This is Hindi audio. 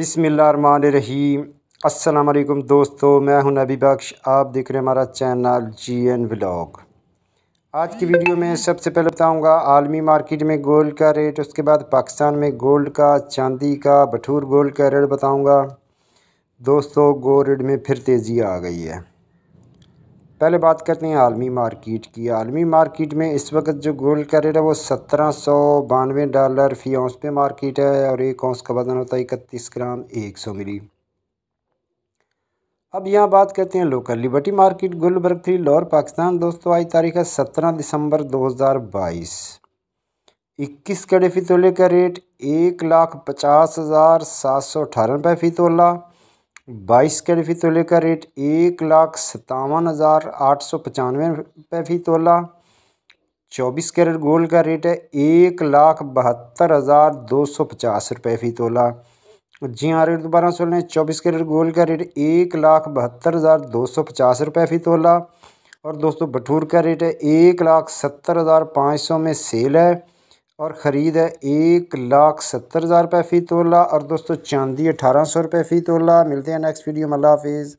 अस्सलाम वालेकुम दोस्तों मैं हूं नबी बख्श आप देख रहे हैं हमारा चैनल जी एन ब्लॉग आज की वीडियो में सबसे पहले बताऊंगा आलमी मार्केट में गोल्ड का रेट उसके बाद पाकिस्तान में गोल्ड का चांदी का भठूर गोल्ड का रेट बताऊंगा दोस्तों गोल्ड में फिर तेज़ी आ गई है पहले बात करते हैं आलमी मार्केट की आलमी मार्केट में इस वक्त जो गोल्ड का रेट है वो सत्रह सौ बानवे डॉलर फी औंस पे मार्केट है और एक औंस का वजन होता है इकतीस ग्राम एक सौ मिली अब यहाँ बात करते हैं local liberty market Gulberg three Lahore Pakistan दोस्तों आज तारीख है सत्रह दिसंबर दो हज़ार बाईस इक्कीस कड़े फितोले का रेट एक लाख पचास हज़ार सात सौ अठारह रुपये फितोला बाईस कैरेट फ़ी तोले का रेट एक लाख सत्तावन हज़ार आठ सौ पचानवे रुपये फ़ी तोला चौबीस कैरेट गोल्ड का रेट है एक लाख बहत्तर हज़ार दो सौ पचास रुपये फ़ी तोला जी हाँ रेट दोबारा सुन लें चौबीस कैरेट गोल्ड का रेट एक लाख बहत्तर हज़ार दो सौ पचास रुपये फ़ी तोला और दोस्तों भटूर का रेट है एक लाख सत्तर हज़ार पाँच सौ में सेल है और ख़रीद है एक लाख सत्तर हज़ार रुपये फ़ी तोला और दोस्तों चांदी अठारह सौ रुपये फ़ी तोला मिलते हैं नेक्स्ट वीडियो में अल्लाह हाफिज़